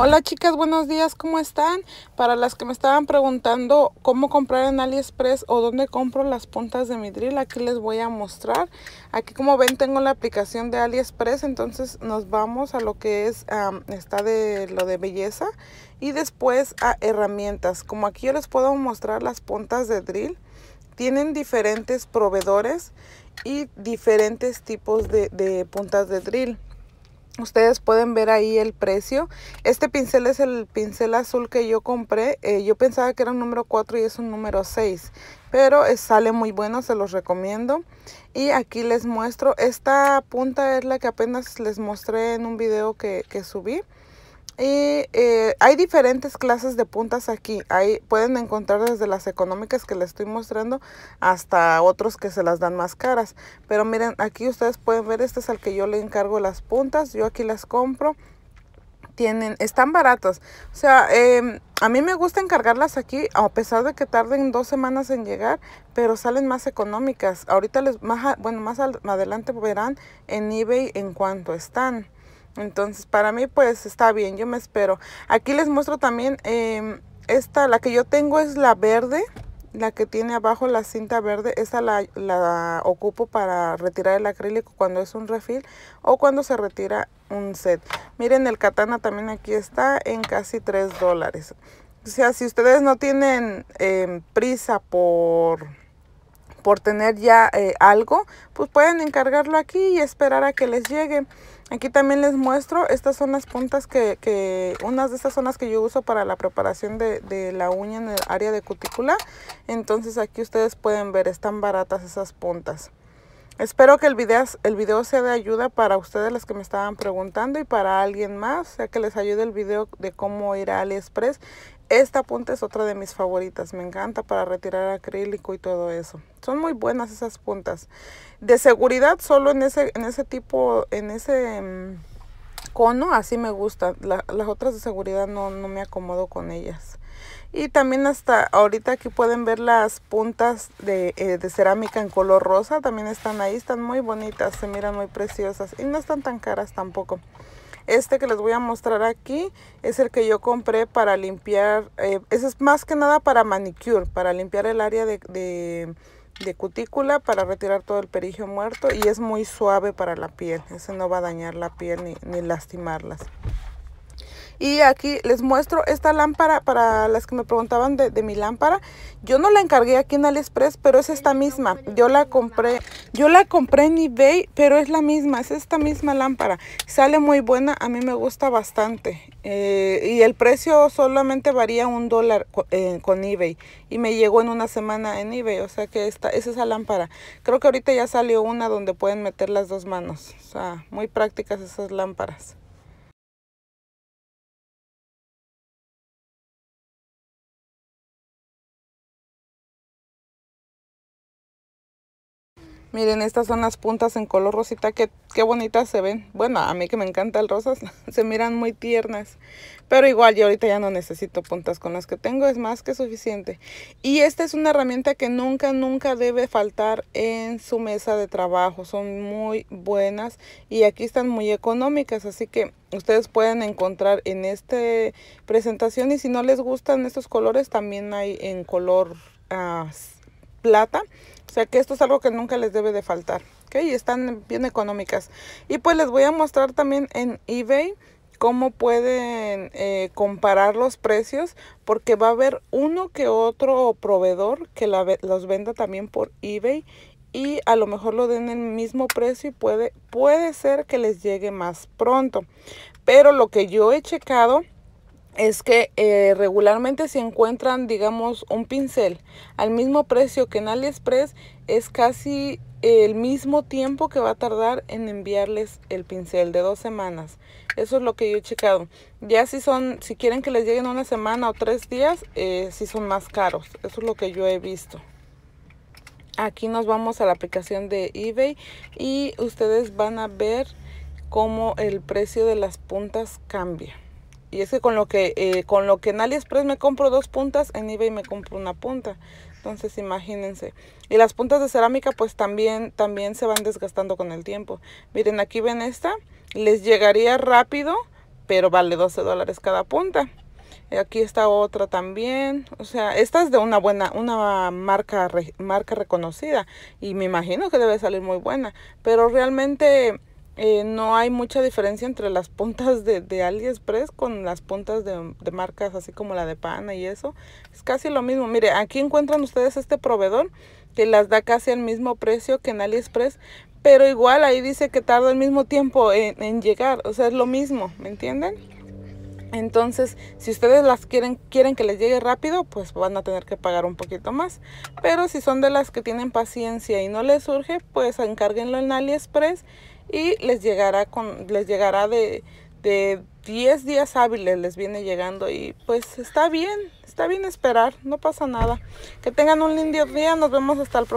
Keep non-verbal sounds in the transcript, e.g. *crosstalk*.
Hola chicas, buenos días, ¿cómo están? Para las que me estaban preguntando cómo comprar en AliExpress o dónde compro las puntas de mi drill, aquí les voy a mostrar. Aquí como ven tengo la aplicación de AliExpress, entonces nos vamos a lo que es, está de lo de belleza y después a herramientas. Como aquí yo les puedo mostrar las puntas de drill, tienen diferentes proveedores y diferentes tipos de, de puntas de drill Ustedes pueden ver ahí el precio. Este pincel es el pincel azul que yo compré. Eh, yo pensaba que era un número 4 y es un número 6. Pero eh, sale muy bueno, se los recomiendo. Y aquí les muestro. Esta punta es la que apenas les mostré en un video que subí. Y eh, hay diferentes clases de puntas aquí. Ahí pueden encontrar desde las económicas que les estoy mostrando hasta otros que se las dan más caras. Pero miren, aquí ustedes pueden ver, este es al que yo le encargo las puntas. Yo aquí las compro. Tienen, están baratas. O sea, em, a mí me gusta encargarlas aquí, a pesar de que tarden dos semanas en llegar, pero salen más económicas. Ahorita les, más, bueno, más adelante verán en eBay en cuanto están. Entonces, para mí, pues está bien, yo me espero. Aquí les muestro también, em, esta, la que yo tengo es la verde, la que tiene abajo la cinta verde. Esta la, ocupo para retirar el acrílico cuando es un refil o cuando se retira un set. Miren, el katana también aquí está en casi 3 dólares. O sea, si ustedes no tienen em, prisa por por tener ya eh, algo, pues pueden encargarlo aquí y esperar a que les llegue. Aquí también les muestro, estas son las puntas que, unas de estas zonas que yo uso para la preparación de, la uña en el área de cutícula. Entonces aquí ustedes pueden ver, están baratas esas puntas. Espero que el video, sea de ayuda para ustedes las que me estaban preguntando y para alguien más, o sea que les ayude el video de cómo ir a AliExpress esta punta es otra de mis favoritas. Me encanta para retirar acrílico y todo eso. Son muy buenas esas puntas. De seguridad solo en ese, en ese tipo, en ese mm, cono, así me gusta. las otras de seguridad no, me acomodo con ellas. Y también hasta ahorita aquí pueden ver las puntas de, eh, de, cerámica en color rosa. También están ahí, están muy bonitas, se miran muy preciosas. Y no están tan caras tampoco. Este que les voy a mostrar aquí es el que yo compré para limpiar, eh, ese es más que nada para manicure, para limpiar el área de, de, cutícula, para retirar todo el perigio muerto y es muy suave para la piel. Ese no va a dañar la piel ni lastimarlas. Y aquí les muestro esta lámpara para las que me preguntaban de, mi lámpara. Yo no la encargué aquí en AliExpress, pero es esta misma. Yo la compré, yo la compré en eBay, pero es la misma, es esta misma lámpara. Sale muy buena, a mí me gusta bastante. Eh, y el precio solamente varía un dólar eh, con eBay. Y me llegó en una semana en eBay, o sea que esta, es esa lámpara. Creo que ahorita ya salió una donde pueden meter las dos manos. O sea, muy prácticas esas lámparas. Miren, estas son las puntas en color rosita. Qué, qué bonitas se ven. Bueno, a mí que me encanta el rosas, *laughs* se miran muy tiernas. Pero igual, yo ahorita ya no necesito puntas. Con las que tengo es más que suficiente. Y esta es una herramienta que nunca, nunca debe faltar en su mesa de trabajo. Son muy buenas y aquí están muy económicas. Así que ustedes pueden encontrar en esta presentación. Y si no les gustan estos colores, también hay en color ah, plata o sea que esto es algo que nunca les debe de faltar. ¿ok? Y están bien económicas. Y pues les voy a mostrar también en eBay cómo pueden eh, comparar los precios porque va a haber uno que otro proveedor que los venda también por eBay y a lo mejor lo den el mismo precio y puede, puede ser que les llegue más pronto. Pero lo que yo he checado es que eh, regularmente si encuentran, digamos, un pincel al mismo precio que en AliExpress, es casi el mismo tiempo que va a tardar en enviarles el pincel de dos semanas. Eso es lo que yo he checado. Ya si son, si quieren que les lleguen una semana o tres días, eh, si son más caros. Eso es lo que yo he visto. Aquí nos vamos a la aplicación de eBay y ustedes van a ver cómo el precio de las puntas cambia. Y es que con lo que, eh, con lo que en AliExpress me compro dos puntas, en eBay me compro una punta. Entonces imagínense. Y las puntas de cerámica pues también, también se van desgastando con el tiempo. Miren, aquí ven esta. Les llegaría rápido, pero vale 12 dólares cada punta. Aquí está otra también. O sea, esta es de una buena, una marca, marca reconocida. Y me imagino que debe salir muy buena. Pero realmente eh, no hay mucha diferencia entre las puntas de, AliExpress con las puntas de, marcas así como la de Pana y eso. Es casi lo mismo. Mire, aquí encuentran ustedes este proveedor que las da casi al mismo precio que en AliExpress. Pero igual ahí dice que tarda el mismo tiempo en, llegar. O sea, es lo mismo, ¿me entienden? Entonces, si ustedes las quieren, quieren que les llegue rápido, pues van a tener que pagar un poquito más. Pero si son de las que tienen paciencia y no les surge, pues encárguenlo en AliExpress y les llegará, con, les llegará de, de 10 días hábiles les viene llegando y pues está bien, está bien esperar, no pasa nada. Que tengan un lindo día, nos vemos hasta el próximo.